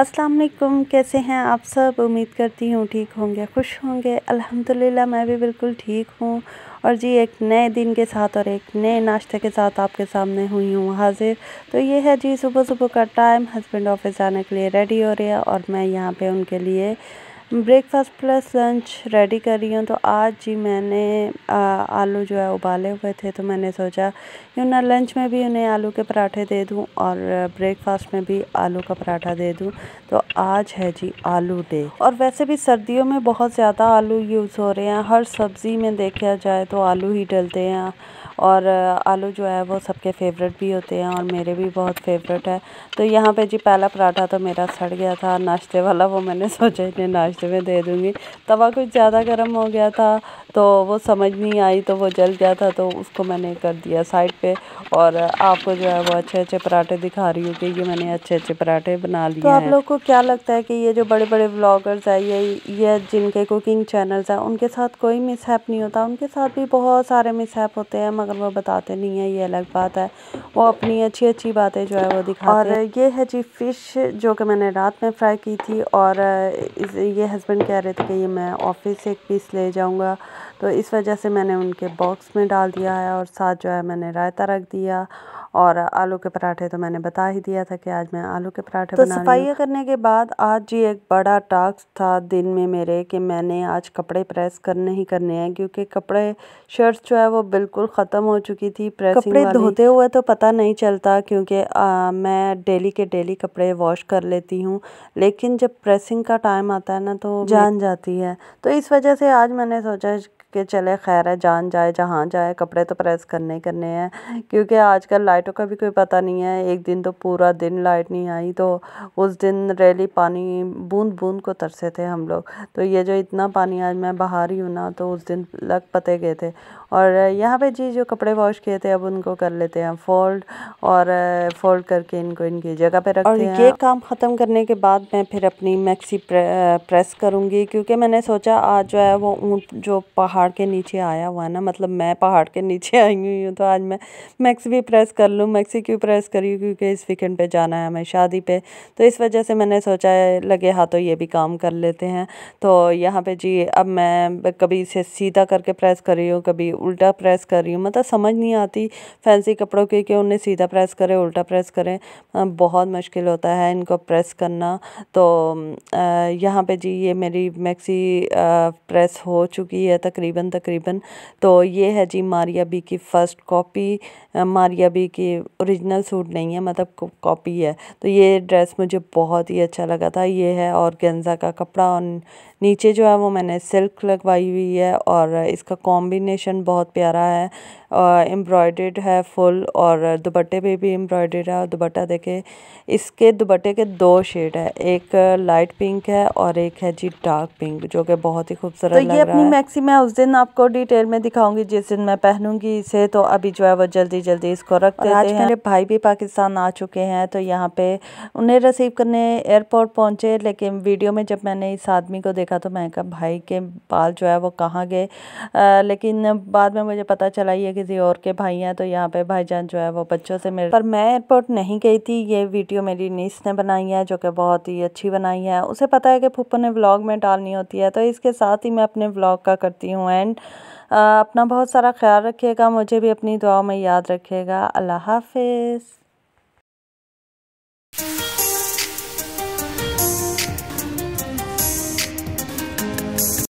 अस्सलाम वालेकुम कैसे हैं आप सब उम्मीद करती हूँ ठीक होंगे खुश होंगे अल्हम्दुलिल्लाह मैं भी बिल्कुल ठीक हूँ और जी एक नए दिन के साथ और एक नए नाश्ते के साथ आपके सामने हुई हूँ हाजिर तो ये है जी सुबह सुबह का टाइम हस्बैंड ऑफिस जाने के लिए रेडी हो रहे हैं और मैं यहाँ पे उनके लिए ब्रेकफास्ट प्लस लंच रेडी कर रही हूँ तो आज जी मैंने आ, आलू जो है उबाले हुए थे तो मैंने सोचा क्यों ना लंच में भी उन्हें आलू के पराठे दे दूँ और ब्रेकफास्ट में भी आलू का पराठा दे दूँ तो आज है जी आलू डे और वैसे भी सर्दियों में बहुत ज़्यादा आलू यूज़ हो रहे हैं हर सब्ज़ी में देखा जाए तो आलू ही डलते हैं और आलू जो है वो सबके फेवरेट भी होते हैं और मेरे भी बहुत फेवरेट है तो यहाँ पे जी पहला पराठा तो मेरा सड़ गया था नाश्ते वाला वो मैंने सोचा इतने नाश्ते में दे दूँगी तवा कुछ ज़्यादा गर्म हो गया था तो वो समझ नहीं आई तो वो जल गया था तो उसको मैंने कर दिया साइड पर और आपको जो है वो अच्छे अच्छे पराठे दिखा रही हूँ कि ये मैंने अच्छे अच्छे पराठे बना लिए तो आप लोग को क्या लगता है कि ये जो बड़े बड़े व्लॉगर्स है ये ये जिनके कुकिंग चैनल्स हैं उनके साथ कोई मिसहैप नहीं होता उनके साथ भी बहुत सारे मिसहैप होते हैं मगर मतलब वो बताते नहीं है ये अलग बात है वो अपनी अच्छी अच्छी बातें जो है वो दिखा और ये है जी फ़िश जो कि मैंने रात में फ्राई की थी और ये हस्बैंड कह रहे थे कि ये मैं ऑफिस से एक पीस ले जाऊँगा तो इस वजह से मैंने उनके बॉक्स में डाल दिया है और साथ जो है मैंने रायता रख दिया और आलू के पराठे तो मैंने बता ही दिया था कि आज मैं आलू के पराठे तो सफाई करने के बाद आज ये एक बड़ा टास्क था दिन में मेरे कि मैंने आज कपड़े प्रेस करने ही करने हैं क्योंकि कपड़े शर्ट्स जो है वो बिल्कुल ख़त्म हो चुकी थी प्रेसिंग कपड़े धोते हुए तो पता नहीं चलता क्योंकि मैं डेली के डेली कपड़े वॉश कर लेती हूँ लेकिन जब प्रेसिंग का टाइम आता है ना तो जान जाती है तो इस वजह से आज मैंने सोचा के चले खैर है जान जाए जहाँ जाए कपड़े तो प्रेस करने ही करने हैं क्योंकि आजकल लाइटों का भी कोई पता नहीं है एक दिन तो पूरा दिन लाइट नहीं आई तो उस दिन रैली पानी बूंद बूंद को तरसे थे हम लोग तो ये जो इतना पानी आज मैं बाहर ही हूँ ना तो उस दिन लग पते गए थे और यहाँ पे जी जो कपड़े वॉश किए थे अब उनको कर लेते हैं फोल्ड और फोल्ड करके इनको इनकी जगह पे रखते और हैं और ये काम ख़त्म करने के बाद मैं फिर अपनी मैक्सी प्रे, प्रेस करूँगी क्योंकि मैंने सोचा आज जो है वो ऊँट जो पहाड़ पहाड़ के नीचे आया हुआ ना मतलब मैं पहाड़ के नीचे आई हुई हूँ तो आज मैं मैक्स भी प्रेस कर लूँ मैक्सी क्यों प्रेस करी क्योंकि इस वीकेंड पे जाना है हमें शादी पे तो इस वजह से मैंने सोचा है लगे हाथों ये भी काम कर लेते हैं तो यहाँ पे जी अब मैं कभी इसे सीधा करके प्रेस कर रही हूँ कभी उल्टा प्रेस कर रही हूँ मतलब समझ नहीं आती फैंसी कपड़ों की कि उन्हें सीधा प्रेस करें उल्टा प्रेस करें बहुत मुश्किल होता है इनको प्रेस करना तो यहाँ पे जी ये मेरी मैक्सी प्रेस हो चुकी है तकरीबन तकरीबन तकरीबन तो ये है जी मारिया बी की फ़र्स्ट कॉपी मारिया बी की ओरिजिनल सूट नहीं है मतलब कॉपी है तो ये ड्रेस मुझे बहुत ही अच्छा लगा था ये है और गेंजा का कपड़ा और नीचे जो है वो मैंने सिल्क लगवाई हुई है और इसका कॉम्बिनेशन बहुत प्यारा है और है फुल और दुपट्टे पे भी एम्ब्रॉयडेड है और दुपट्टा देखे इसके दुपट्टे के दो शेड है एक लाइट पिंक है और एक है जी डार्क पिंक जो कि बहुत ही खूबसूरत तो लग अपनी मैक्सी मैं उस दिन आपको डिटेल में दिखाऊंगी जिस दिन मैं पहनूंगी इसे तो अभी जो है वो जल्दी जल्दी इसको रख देते आज मेरे भाई भी पाकिस्तान आ चुके हैं तो यहाँ पे उन्हें रिसीव करने एयरपोर्ट पहुंचे लेकिन वीडियो में जब मैंने इस आदमी को देखा तो मैंने कहा भाई के बाल जो है वो कहाँ गए लेकिन बाद में मुझे पता चला ये कि किसी और के भाई हैं तो यहाँ पे भाईजान जो है वो बच्चों से मिल पर मैं एयरपोर्ट नहीं गई थी ये वीडियो मेरी नीस ने बनाई है जो कि बहुत ही अच्छी बनाई है उसे पता है कि फूफो ने व्लॉग में डालनी होती है तो इसके साथ ही मैं अपने व्लॉग का करती हूँ एंड अपना बहुत सारा ख्याल रखिएगा मुझे भी अपनी दुआ में याद रखिएगा अल्लाह हाफिज़